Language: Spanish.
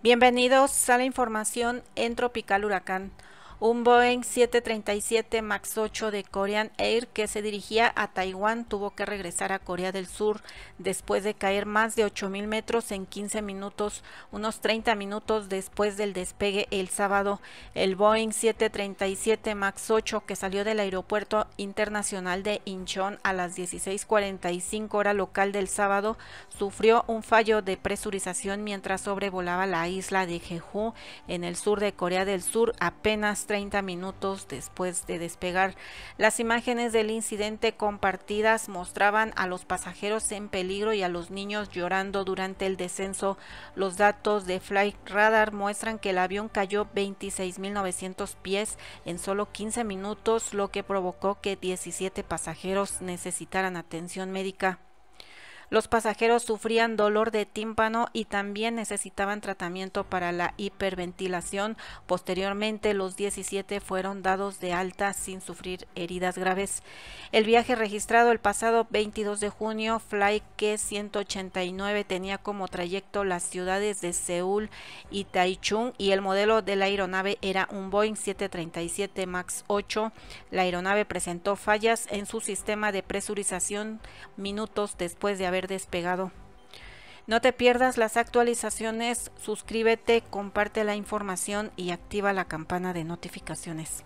Bienvenidos a la información en Tropical Huracán. Un Boeing 737 MAX 8 de Korean Air que se dirigía a Taiwán tuvo que regresar a Corea del Sur después de caer más de 8.000 metros en 15 minutos, unos 30 minutos después del despegue el sábado. El Boeing 737 MAX 8 que salió del Aeropuerto Internacional de Incheon a las 16.45 hora local del sábado sufrió un fallo de presurización mientras sobrevolaba la isla de Jeju en el sur de Corea del Sur apenas 30 minutos después de despegar. Las imágenes del incidente compartidas mostraban a los pasajeros en peligro y a los niños llorando durante el descenso. Los datos de Flight Radar muestran que el avión cayó 26.900 pies en solo 15 minutos, lo que provocó que 17 pasajeros necesitaran atención médica. Los pasajeros sufrían dolor de tímpano y también necesitaban tratamiento para la hiperventilación. Posteriormente, los 17 fueron dados de alta sin sufrir heridas graves. El viaje registrado el pasado 22 de junio, Fly q 189 tenía como trayecto las ciudades de Seúl y Taichung y el modelo de la aeronave era un Boeing 737 MAX 8. La aeronave presentó fallas en su sistema de presurización minutos después de haber despegado. No te pierdas las actualizaciones, suscríbete, comparte la información y activa la campana de notificaciones.